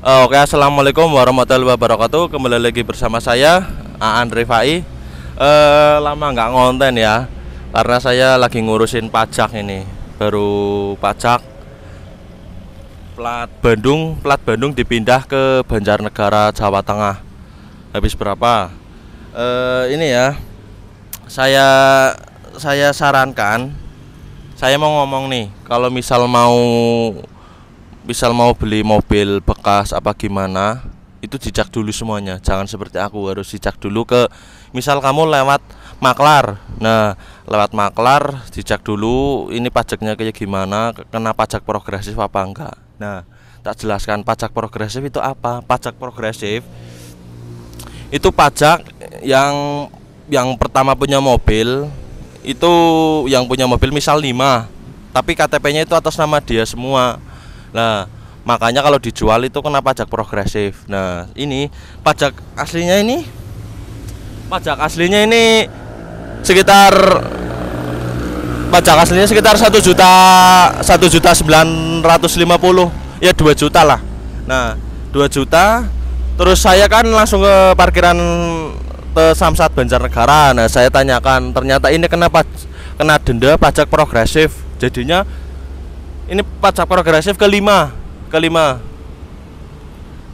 Eh, oke, okay, assalamualaikum warahmatullahi wabarakatuh. Kembali lagi bersama saya Aan Rifai. Uh, lama nggak ngonten ya, karena saya lagi ngurusin pajak ini. Baru pajak plat Bandung, plat Bandung dipindah ke Banjarnegara, Jawa Tengah. Habis berapa? Uh, ini ya, saya saya sarankan, saya mau ngomong nih, kalau misal mau misal mau beli mobil bekas apa gimana itu dicak dulu semuanya jangan seperti aku harus dicak dulu ke misal kamu lewat maklar nah lewat maklar dicak dulu ini pajaknya kayak gimana kena pajak progresif apa enggak nah tak jelaskan pajak progresif itu apa pajak progresif itu pajak yang yang pertama punya mobil itu yang punya mobil misal 5 tapi KTP-nya itu atas nama dia semua Nah, makanya kalau dijual itu kena pajak progresif. Nah, ini pajak aslinya ini pajak aslinya ini sekitar pajak aslinya sekitar satu juta satu juta sembilan ratus lima puluh ya dua juta lah nah dua juta terus saya kan langsung ke parkiran ke Samsat Banjarnegara nah saya tanyakan ternyata ini kena kena denda pajak progresif jadinya ini pajak progresif kelima kelima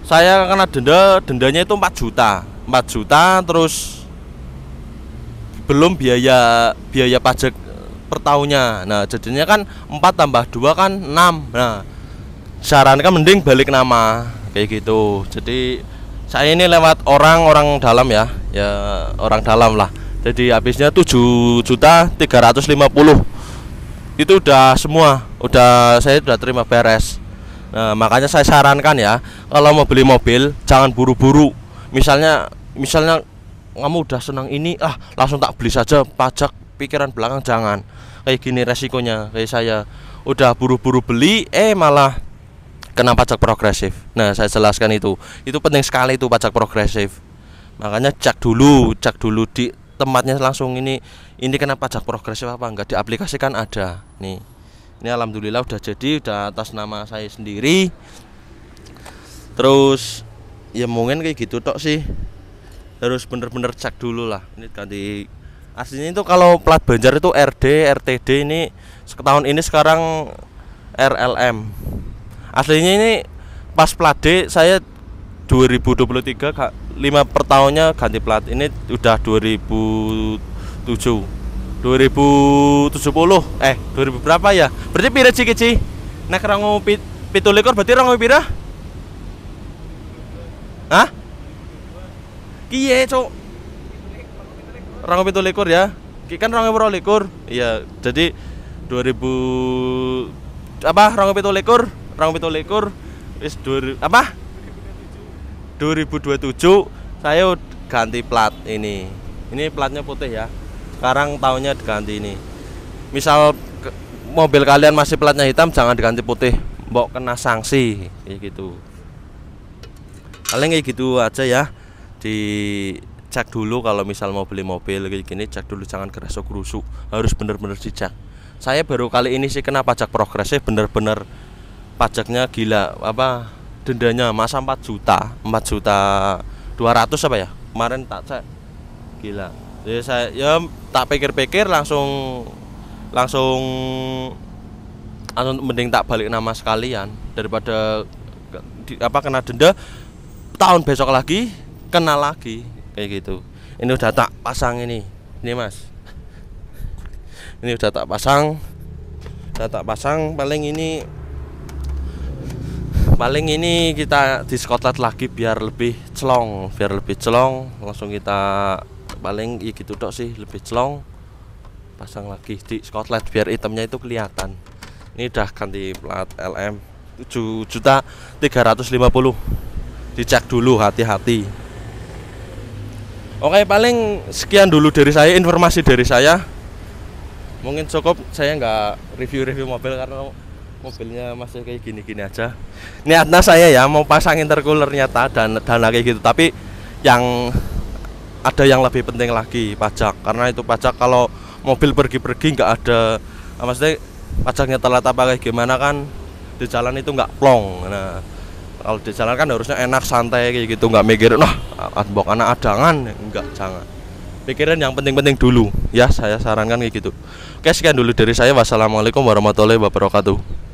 saya kena denda dendanya itu 4 juta 4 juta terus belum biaya biaya pajak eh, per tahunnya nah jadinya kan 4 tambah 2 kan 6 nah saran kan mending balik nama kayak gitu jadi saya ini lewat orang-orang dalam ya ya orang dalam lah jadi habisnya 7 juta 350 itu udah semua udah saya udah terima beres nah, makanya saya sarankan ya kalau mau beli mobil jangan buru-buru misalnya misalnya kamu udah senang ini ah langsung tak beli saja pajak pikiran belakang jangan kayak gini resikonya kayak saya udah buru-buru beli eh malah kena pajak progresif nah saya jelaskan itu itu penting sekali itu pajak progresif makanya cek dulu cek dulu di tempatnya langsung ini ini kena pajak progresif apa enggak diaplikasikan ada nih ini alhamdulillah udah jadi udah atas nama saya sendiri terus ya mungkin kayak gitu tok sih terus bener-bener cek dulu lah ini ganti aslinya itu kalau plat Banjar itu RD RTD ini setahun ini sekarang RLM aslinya ini pas plat D saya 2023 kak lima per tahunnya ganti plat ini udah 2007 2070 eh 2000 berapa ya berarti pira sih kici nek rangu pit, pitulikor berarti rangu pira ah kie cok Rangu pitu likur ya. Ki kan rangu pro Iya, jadi 2000 apa rangu pitu likur, rangu pitu likur wis 2000 apa? 2027 saya ganti plat ini ini platnya putih ya sekarang tahunnya diganti ini misal mobil kalian masih platnya hitam jangan diganti putih mbok kena sanksi kayak gitu paling kayak gitu aja ya dicek dulu kalau misal mau beli mobil kayak gini cek dulu jangan kerasa kerusuk harus bener-bener dicek saya baru kali ini sih kena pajak progresif bener-bener pajaknya gila apa dendanya masa 4 juta 4 juta 200 apa ya kemarin tak cek gila jadi ya, saya ya tak pikir-pikir langsung langsung langsung mending tak balik nama sekalian daripada di, apa kena denda tahun besok lagi kena lagi kayak gitu ini udah tak pasang ini ini mas ini udah tak pasang udah tak pasang paling ini paling ini kita di skotlet lagi biar lebih celong biar lebih celong langsung kita paling ya gitu dok sih lebih celong pasang lagi di skotlet biar itemnya itu kelihatan ini udah ganti plat LM 7 juta 350 dicek dulu hati-hati oke paling sekian dulu dari saya informasi dari saya mungkin cukup saya nggak review-review mobil karena mobilnya masih kayak gini-gini aja niatnya saya ya mau pasang intercooler nyata dan dana kayak gitu tapi yang ada yang lebih penting lagi pajak karena itu pajak kalau mobil pergi-pergi nggak ada ah, maksudnya pajaknya telat apa kayak gimana kan di jalan itu nggak plong nah kalau di jalan kan harusnya enak santai kayak gitu nggak mikir nah bok anak adangan nggak jangan pikiran yang penting-penting dulu ya saya sarankan kayak gitu oke sekian dulu dari saya wassalamualaikum warahmatullahi wabarakatuh